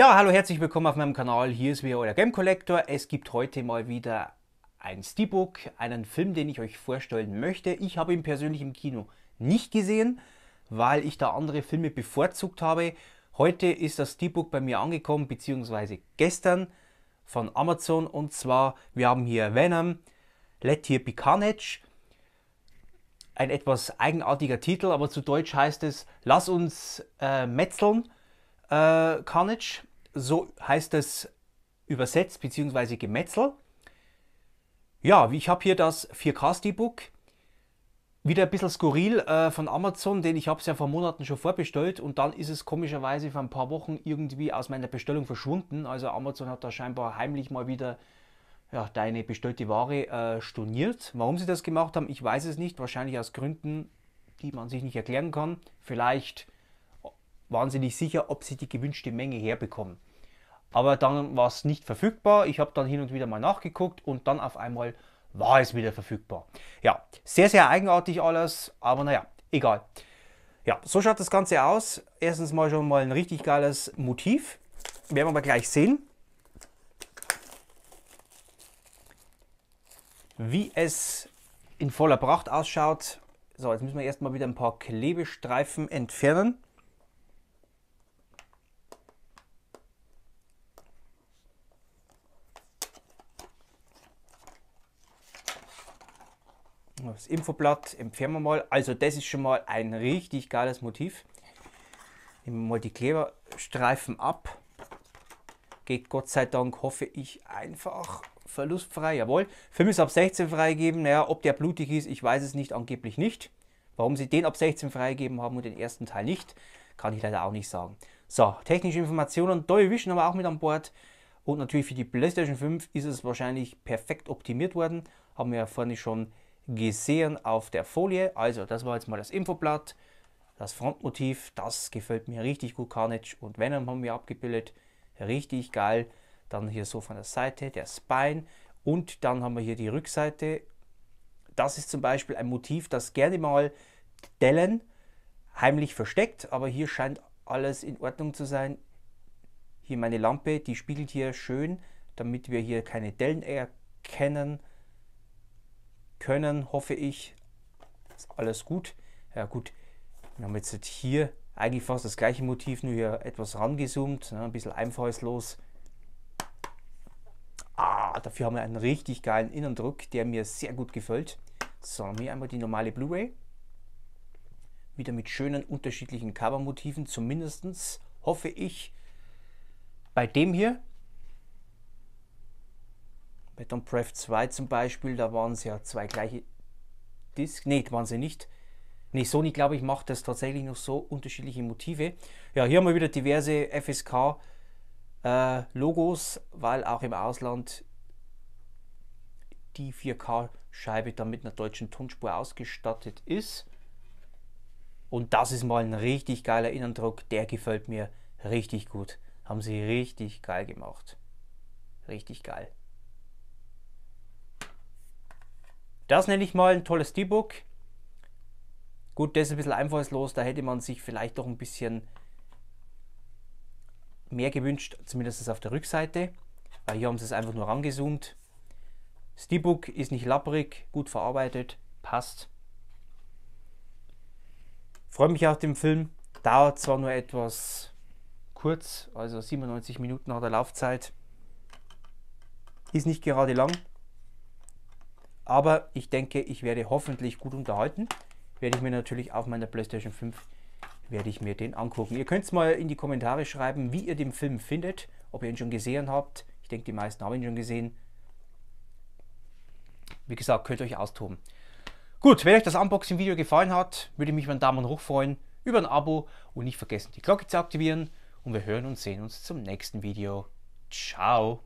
Ja, hallo, herzlich willkommen auf meinem Kanal. Hier ist wieder euer Game Collector. Es gibt heute mal wieder ein Steelbook, einen Film, den ich euch vorstellen möchte. Ich habe ihn persönlich im Kino nicht gesehen, weil ich da andere Filme bevorzugt habe. Heute ist das Steelbook bei mir angekommen, beziehungsweise gestern von Amazon. Und zwar, wir haben hier Venom, Let Here Be Carnage. Ein etwas eigenartiger Titel, aber zu Deutsch heißt es, lass uns äh, metzeln. Äh, Carnage. So heißt es übersetzt bzw. Gemetzel. Ja, ich habe hier das 4K-Steelbook. Wieder ein bisschen skurril äh, von Amazon, denn ich habe es ja vor Monaten schon vorbestellt und dann ist es komischerweise vor ein paar Wochen irgendwie aus meiner Bestellung verschwunden. Also Amazon hat da scheinbar heimlich mal wieder ja, deine bestellte Ware äh, storniert. Warum sie das gemacht haben, ich weiß es nicht. Wahrscheinlich aus Gründen, die man sich nicht erklären kann. Vielleicht waren sie nicht sicher, ob sie die gewünschte Menge herbekommen. Aber dann war es nicht verfügbar. Ich habe dann hin und wieder mal nachgeguckt und dann auf einmal war es wieder verfügbar. Ja, sehr, sehr eigenartig alles, aber naja, egal. Ja, so schaut das Ganze aus. Erstens mal schon mal ein richtig geiles Motiv. Werden wir mal gleich sehen. Wie es in voller Pracht ausschaut. So, jetzt müssen wir erstmal wieder ein paar Klebestreifen entfernen. Das Infoblatt entfernen wir mal. Also das ist schon mal ein richtig geiles Motiv. Nehmen wir mal die Kleberstreifen ab. Geht Gott sei Dank, hoffe ich, einfach verlustfrei. Jawohl. Film ist ab 16 freigeben. Naja, ob der blutig ist, ich weiß es nicht, angeblich nicht. Warum sie den ab 16 freigeben haben und den ersten Teil nicht, kann ich leider auch nicht sagen. So, technische Informationen, Dolby Vision aber auch mit an Bord. Und natürlich für die PlayStation 5 ist es wahrscheinlich perfekt optimiert worden. Haben wir ja vorne schon gesehen auf der Folie. Also das war jetzt mal das Infoblatt. Das Frontmotiv, das gefällt mir richtig gut. Carnage und Venom haben wir abgebildet. Richtig geil. Dann hier so von der Seite der Spine. Und dann haben wir hier die Rückseite. Das ist zum Beispiel ein Motiv, das gerne mal Dellen heimlich versteckt. Aber hier scheint alles in Ordnung zu sein. Hier meine Lampe, die spiegelt hier schön, damit wir hier keine Dellen erkennen können, hoffe ich. Ist alles gut. Ja gut, wir haben jetzt hier eigentlich fast das gleiche Motiv, nur hier etwas rangezoomt, ne, ein bisschen einfallslos. Ah, dafür haben wir einen richtig geilen Innendruck, der mir sehr gut gefällt. So, hier einmal die normale Blu-ray. Wieder mit schönen unterschiedlichen Covermotiven, zumindest hoffe ich. Bei dem hier bei Dompref 2 zum Beispiel, da waren es ja zwei gleiche Discs. Nee, waren sie nicht. Nee, Sony, glaube ich, macht das tatsächlich noch so unterschiedliche Motive. Ja, hier haben wir wieder diverse FSK-Logos, äh, weil auch im Ausland die 4K-Scheibe dann mit einer deutschen Tonspur ausgestattet ist. Und das ist mal ein richtig geiler Innendruck, der gefällt mir richtig gut. Haben sie richtig geil gemacht. Richtig geil. Das nenne ich mal ein tolles Debug. Gut, das ist ein bisschen einfallslos, da hätte man sich vielleicht doch ein bisschen mehr gewünscht, zumindest auf der Rückseite, weil hier haben sie es einfach nur rangezoomt. Das Debug ist nicht lapprig, gut verarbeitet, passt. Freue mich auf den Film, dauert zwar nur etwas kurz, also 97 Minuten hat er Laufzeit. Ist nicht gerade lang, aber ich denke, ich werde hoffentlich gut unterhalten. Werde ich mir natürlich auf meiner PlayStation 5 werde ich mir den angucken. Ihr könnt es mal in die Kommentare schreiben, wie ihr den Film findet, ob ihr ihn schon gesehen habt. Ich denke, die meisten haben ihn schon gesehen. Wie gesagt, könnt ihr euch austoben. Gut, wenn euch das Unboxing-Video gefallen hat, würde ich mich über einen Daumen hoch freuen, über ein Abo und nicht vergessen, die Glocke zu aktivieren. Und wir hören und sehen uns zum nächsten Video. Ciao!